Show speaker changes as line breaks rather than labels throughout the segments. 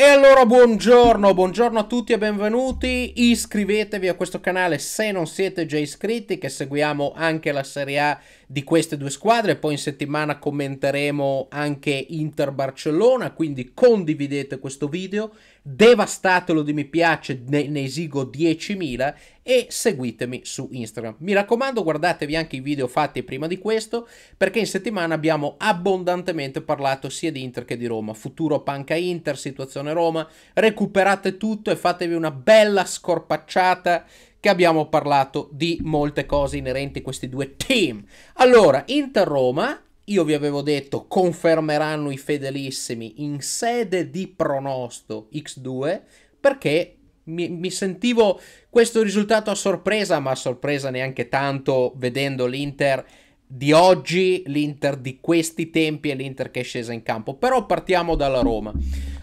E allora buongiorno, buongiorno a tutti e benvenuti, iscrivetevi a questo canale se non siete già iscritti che seguiamo anche la Serie A di queste due squadre, poi in settimana commenteremo anche Inter Barcellona, quindi condividete questo video, devastatelo di mi piace, ne, ne esigo 10.000 e seguitemi su Instagram. Mi raccomando, guardatevi anche i video fatti prima di questo, perché in settimana abbiamo abbondantemente parlato sia di Inter che di Roma, futuro panca Inter, situazione Roma, recuperate tutto e fatevi una bella scorpacciata che abbiamo parlato di molte cose inerenti a questi due team. Allora, Inter-Roma io vi avevo detto, confermeranno i fedelissimi in sede di pronosto X2 perché mi, mi, sentivo questo risultato a sorpresa, ma a sorpresa neanche tanto vedendo l'Inter di oggi, l'Inter di questi tempi e l'Inter che è scesa in campo. Però partiamo dalla Roma.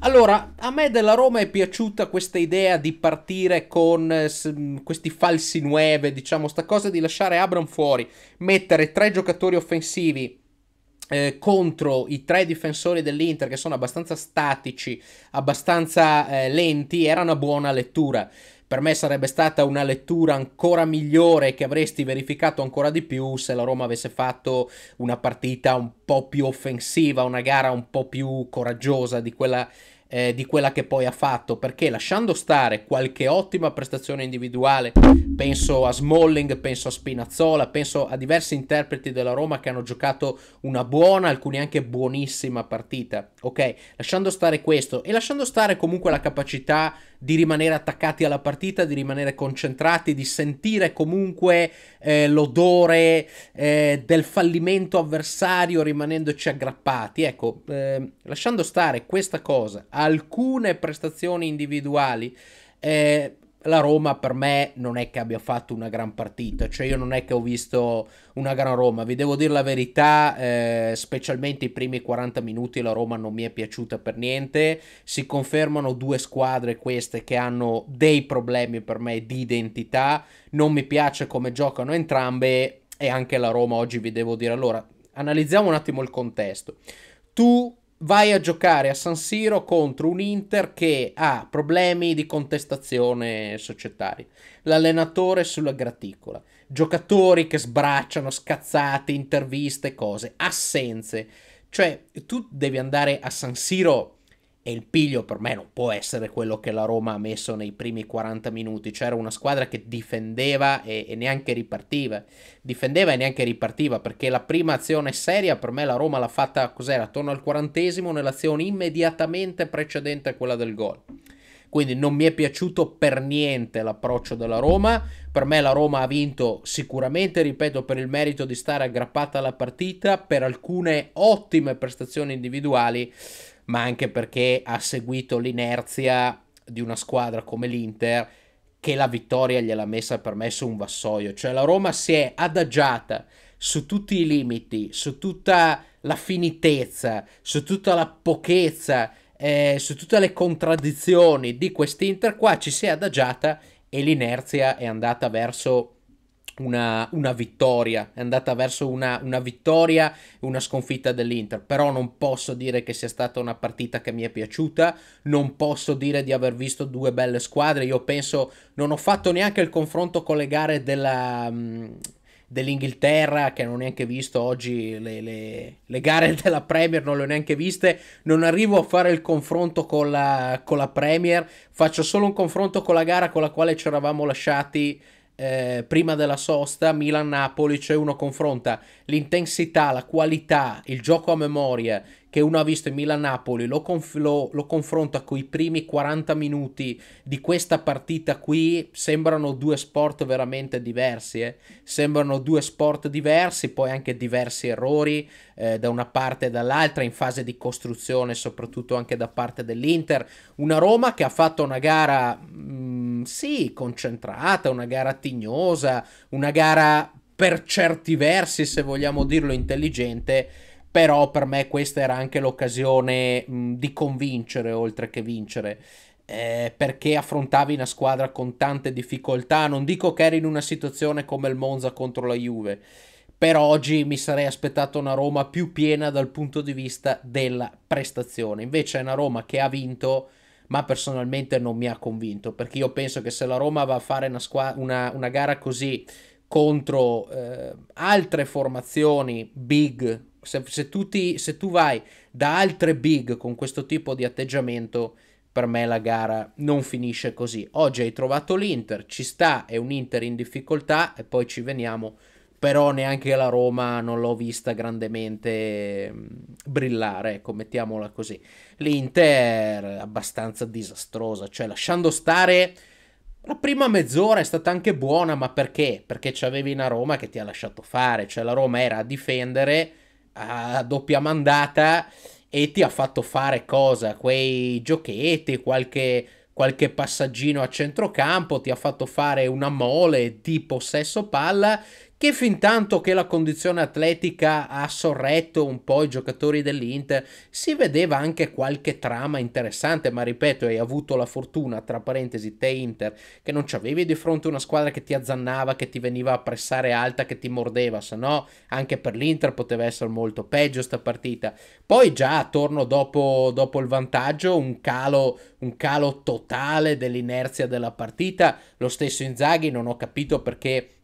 Allora, a me della Roma è piaciuta questa idea di partire con eh, questi falsi 9, diciamo, sta cosa di lasciare Abram fuori, mettere tre giocatori offensivi eh, contro i tre difensori dell'Inter che sono abbastanza statici, abbastanza eh, lenti, era una buona lettura. Per me sarebbe stata una lettura ancora migliore che avresti verificato ancora di più se la Roma avesse fatto una partita un po' più offensiva, una gara un po' più coraggiosa di quella eh, di quella che poi ha fatto, perché lasciando stare qualche ottima prestazione individuale, penso a Smalling, penso a Spinazzola, penso a diversi interpreti della Roma che hanno giocato una buona, alcuni anche buonissima partita, ok? Lasciando stare questo e lasciando stare comunque la capacità di rimanere attaccati alla partita, di rimanere concentrati, di sentire comunque eh, l'odore eh, del fallimento avversario rimanendoci aggrappati. Ecco, eh, lasciando stare questa cosa, alcune prestazioni individuali. Eh, la Roma per me non è che abbia fatto una gran partita, cioè io non è che ho visto una gran Roma, vi devo dire la verità, eh, specialmente i primi 40 minuti la Roma non mi è piaciuta per niente, si confermano due squadre queste che hanno dei problemi per me di identità, non mi piace come giocano entrambe e anche la Roma oggi vi devo dire. Allora, analizziamo un attimo il contesto. Tu vai a giocare a San Siro contro un Inter che ha problemi di contestazione societaria, l'allenatore sulla graticola, giocatori che sbracciano, scazzate, interviste, cose, assenze. Cioè, tu devi andare a San Siro e il piglio per me non può essere quello che la Roma ha messo nei primi 40 minuti, c'era cioè una squadra che difendeva e, e, neanche ripartiva, difendeva e neanche ripartiva perché la prima azione seria per me la Roma l'ha fatta cos'era attorno al quarantesimo nell'azione immediatamente precedente a quella del gol. Quindi non mi è piaciuto per niente l'approccio della Roma. Per me la Roma ha vinto sicuramente, ripeto, per il merito di stare aggrappata alla partita, per alcune ottime prestazioni individuali, ma anche perché ha seguito l'inerzia di una squadra come l'Inter che la vittoria gliel'ha messa per me su un vassoio. Cioè la Roma si è adagiata su tutti i limiti, su tutta la finitezza, su tutta la pochezza eh, su tutte le contraddizioni di quest'Inter qua ci si è adagiata e l'inerzia è andata verso una, una, vittoria, è andata verso una, una vittoria una sconfitta dell'Inter, però non posso dire che sia stata una partita che mi è piaciuta, non posso dire di aver visto due belle squadre, io penso non ho fatto neanche il confronto con le gare della, mm, dell'Inghilterra, che non ho neanche visto oggi le, le, le, gare della Premier, non le ho neanche viste, non arrivo a fare il confronto con la, con la Premier, faccio solo un confronto con la gara con la quale ci eravamo lasciati eh, prima della sosta, Milan-Napoli, cioè uno confronta l'intensità, la qualità, il gioco a memoria, che uno ha visto in Milan-Napoli lo, conf- lo, lo confronta con i primi 40 minuti di questa partita qui, sembrano due sport veramente diversi. Eh? Sembrano due sport diversi, poi anche diversi errori eh, da una parte e dall'altra in fase di costruzione, soprattutto anche da parte dell'Inter. Una Roma che ha fatto una gara, mh, mm, sì, concentrata, una gara tignosa, una gara per certi versi, se vogliamo dirlo, intelligente però per me questa era anche l'occasione mh, di convincere oltre che vincere. Eh, perché affrontavi una squadra con tante difficoltà. Non dico che eri in una situazione come il Monza contro la Juve, per oggi mi sarei aspettato una Roma più piena dal punto di vista della prestazione. Invece è una Roma che ha vinto, ma personalmente non mi ha convinto, perché io penso che se la Roma va a fare una, squa- una, una gara così contro eh, altre formazioni big se, se, tu ti, se, tu vai da altre big con questo tipo di atteggiamento, per me la gara non finisce così. Oggi hai trovato l'Inter, ci sta, è un Inter in difficoltà e poi ci veniamo. Però neanche la Roma non l'ho vista grandemente mm, brillare, ecco, mettiamola così. L'Inter è abbastanza disastrosa, cioè lasciando stare... La prima mezz'ora è stata anche buona, ma perché? Perché c'avevi una Roma che ti ha lasciato fare, cioè la Roma era a difendere, a doppia mandata e ti ha fatto fare cosa? Quei giochetti, qualche, qualche passaggino a centrocampo, ti ha fatto fare una mole di possesso palla che fin tanto che la condizione atletica ha sorretto un po' i giocatori dell'Inter, si vedeva anche qualche trama interessante, ma ripeto, hai avuto la fortuna, tra parentesi, te Inter, che non ci avevi di fronte una squadra che ti azzannava, che ti veniva a pressare alta, che ti mordeva, se no anche per l'Inter poteva essere molto peggio sta partita. Poi già torno dopo, dopo il vantaggio, un calo, un calo totale dell'inerzia della partita, lo stesso Inzaghi non ho capito perché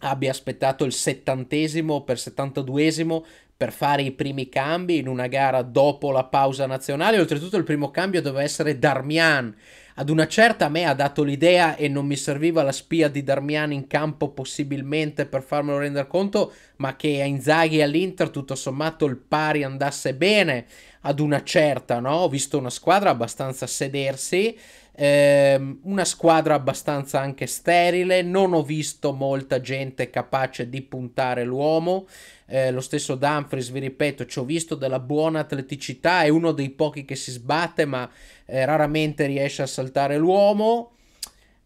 abbia aspettato il settantesimo per settantaduesimo per fare i primi cambi in una gara dopo la pausa nazionale. Oltretutto il primo cambio doveva essere Darmian ad una certa a me ha dato l'idea e non mi serviva la spia di Darmian in campo possibilmente per farmelo rendere conto, ma che a Inzaghi e all'Inter tutto sommato il pari andasse bene ad una certa, no? Ho visto una squadra abbastanza sedersi, ehm, una squadra abbastanza anche sterile, non ho visto molta gente capace di puntare l'uomo, eh, lo stesso Dumfries, vi ripeto, ci ho visto della buona atleticità, è uno dei pochi che si sbatte ma eh, raramente riesce a saltare l'uomo.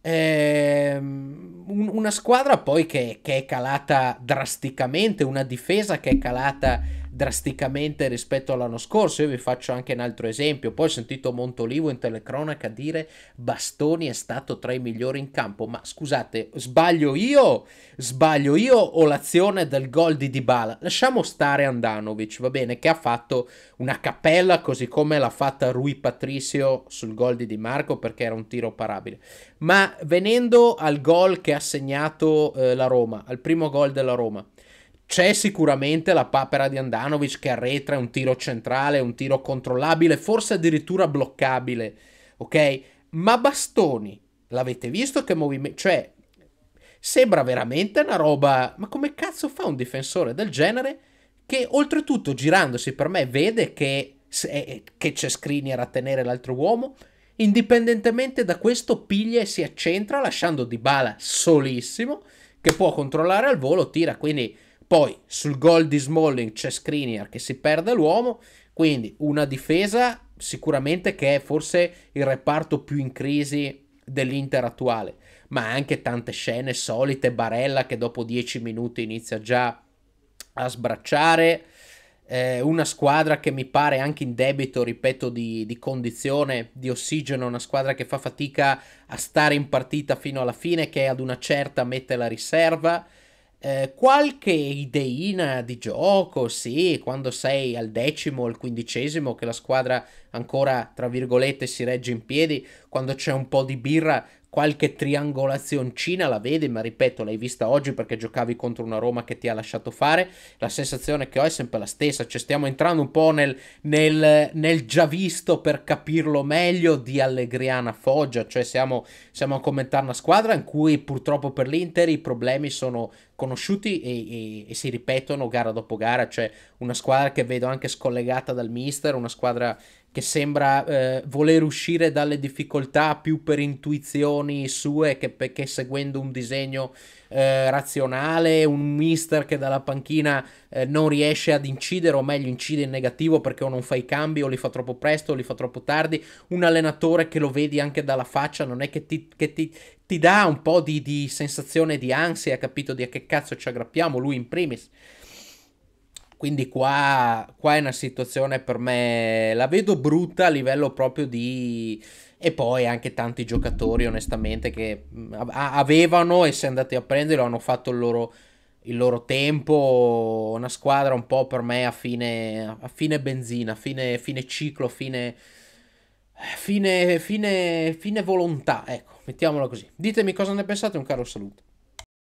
Ehm, una squadra poi che, che, è calata drasticamente, una difesa che è calata drasticamente rispetto all'anno scorso. Io vi faccio anche un altro esempio. Poi ho sentito Montolivo in telecronaca dire Bastoni è stato tra i migliori in campo. Ma scusate, sbaglio io? Sbaglio io o l'azione del gol di Dybala? Lasciamo stare Andanovic, va bene, che ha fatto una cappella così come l'ha fatta Rui Patricio sul gol di Di Marco perché era un tiro parabile. Ma venendo al gol che ha segnato eh, la Roma, al primo gol della Roma. C'è sicuramente la papera di Andanovic che arretra, è un tiro centrale, un tiro controllabile, forse addirittura bloccabile, ok? Ma Bastoni, l'avete visto che movimento... Cioè, sembra veramente una roba... Ma come cazzo fa un difensore del genere che oltretutto girandosi per me vede che, se, eh, che c'è Skriniar a tenere l'altro uomo? Indipendentemente da questo piglia e si accentra lasciando Dybala solissimo che può controllare al volo, tira, quindi poi sul gol di Smalling c'è Skriniar che si perde l'uomo, quindi una difesa sicuramente che è forse il reparto più in crisi dell'Inter attuale, ma anche tante scene solite, Barella che dopo 10 minuti inizia già a sbracciare, eh, una squadra che mi pare anche in debito, ripeto, di, di, condizione, di ossigeno, una squadra che fa fatica a stare in partita fino alla fine, che ad una certa mette la riserva, eh, qualche ideina di gioco, sì, quando sei al decimo, al quindicesimo, che la squadra ancora, tra virgolette, si regge in piedi, quando c'è un po' di birra, qualche triangolazioncina la vedi, ma ripeto, l'hai vista oggi perché giocavi contro una Roma che ti ha lasciato fare. La sensazione che ho è sempre la stessa, cioè stiamo entrando un po' nel, nel, nel già visto per capirlo meglio di Allegriana Foggia, cioè siamo, siamo a commentare una squadra in cui purtroppo per l'Inter i problemi sono conosciuti e, e, e, si ripetono gara dopo gara, cioè una squadra che vedo anche scollegata dal mister, una squadra che sembra eh, voler uscire dalle difficoltà più per intuizioni sue che perché seguendo un disegno eh, razionale, un mister che dalla panchina eh, non riesce ad incidere, o meglio incide in negativo perché o non fa i cambi o li fa troppo presto o li fa troppo tardi, un allenatore che lo vedi anche dalla faccia, non è che ti, che ti, ti dà un po' di, di sensazione di ansia, capito di a che cazzo ci aggrappiamo, lui in primis. Quindi qua, qua è una situazione per me, la vedo brutta a livello proprio di... E poi anche tanti giocatori onestamente che mm, avevano e si è andati a prendere, hanno fatto il loro, il loro tempo, una squadra un po' per me a fine, a fine benzina, a fine, fine ciclo, fine... Fine, fine, fine, volontà, ecco, mettiamolo così. Ditemi cosa ne pensate, un caro saluto.